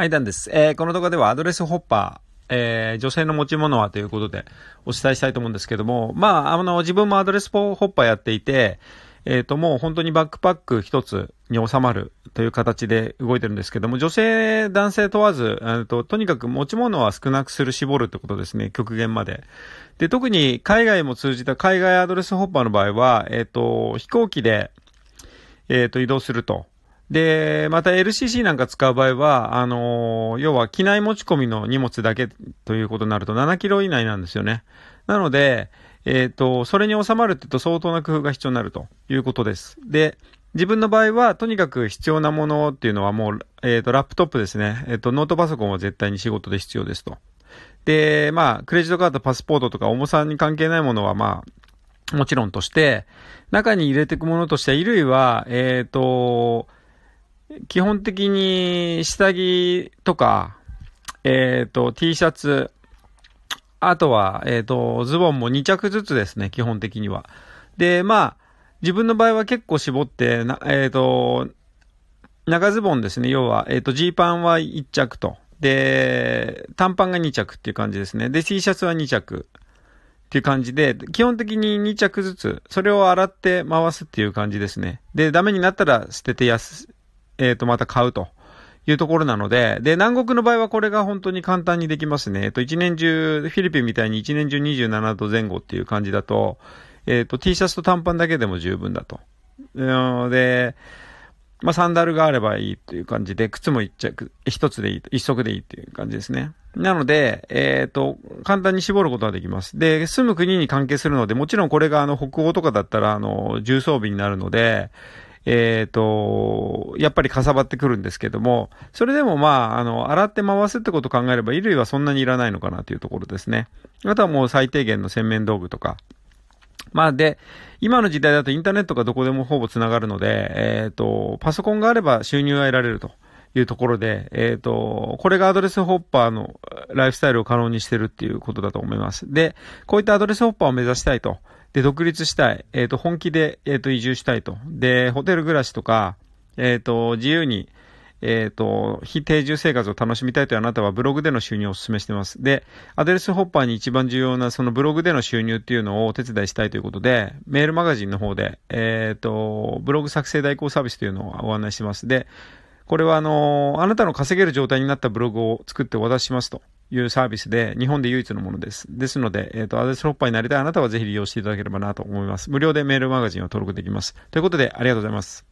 はい、ダンです。えー、この動画ではアドレスホッパー、えー、女性の持ち物はということでお伝えしたいと思うんですけども、まあ、あの、自分もアドレスホッパーやっていて、えっ、ー、と、もう本当にバックパック一つに収まるという形で動いてるんですけども、女性、男性問わず、えととにかく持ち物は少なくする、絞るってことですね、極限まで。で、特に海外も通じた海外アドレスホッパーの場合は、えっ、ー、と、飛行機で、えっ、ー、と、移動すると。で、また LCC なんか使う場合は、あのー、要は機内持ち込みの荷物だけということになると7キロ以内なんですよね。なので、えっ、ー、と、それに収まるって言うと相当な工夫が必要になるということです。で、自分の場合は、とにかく必要なものっていうのはもう、えっ、ー、と、ラップトップですね。えっ、と、ノートパソコンは絶対に仕事で必要ですと。で、まあ、クレジットカード、パスポートとか重さに関係ないものは、まあ、もちろんとして、中に入れていくものとしては、衣類は、えっ、と、基本的に下着とか、えっ、ー、と、T シャツ、あとは、えっ、ー、と、ズボンも2着ずつですね、基本的には。で、まあ、自分の場合は結構絞って、えっ、ー、と、長ズボンですね、要は、えっ、と、ジーパンは1着と。で、短パンが2着っていう感じですね。で、T シャツは2着っていう感じで、基本的に2着ずつ、それを洗って回すっていう感じですね。で、ダメになったら捨ててやす、えっ、ー、と、また買うと。いうところなので、で、南国の場合はこれが本当に簡単にできますね。えっと、一年中、フィリピンみたいに一年中27度前後っていう感じだと、えっと、T シャツと短パンだけでも十分だと。で、まあ、サンダルがあればいいという感じで、靴も一着、一つでいい、一足でいいっていう感じですね。なので、えっ、と、簡単に絞ることができます。で、住む国に関係するので、もちろんこれがあの、北欧とかだったら、あの、重装備になるので、えっ、ー、と、やっぱりかさばってくるんですけども、それでもまあ、あの、洗って回すってことを考えれば、衣類はそんなにいらないのかなというところですね。あとはもう最低限の洗面道具とか。まあで、今の時代だとインターネットがどこでもほぼつながるので、えっ、ー、と、パソコンがあれば収入は得られると。いうところで、えっ、ー、と、これがアドレスホッパーのライフスタイルを可能にしてるっていうことだと思います。で、こういったアドレスホッパーを目指したいとで、独立したい。えっ、ー、と、本気で、えっ、ー、と、移住したいと。で、ホテル暮らしとか、えっ、と、自由に、えっ、と、非定住生活を楽しみたいというあなたはブログでの収入をお勧めしています。で、アドレスホッパーに一番重要なそのブログでの収入っていうのをお手伝いしたいということで、メールマガジンの方で、えっ、ー、と、ブログ作成代行サービスというのをご案内してます。で、これはあの、あなたの稼げる状態になったブログを作ってお渡ししますと。いうサービスで、日本で唯一のものです。ですので、えっ、ー、と、アドレスホッパーになりたいあなたはぜひ利用していただければなと思います。無料でメールマガジンを登録できます。ということで、ありがとうございます。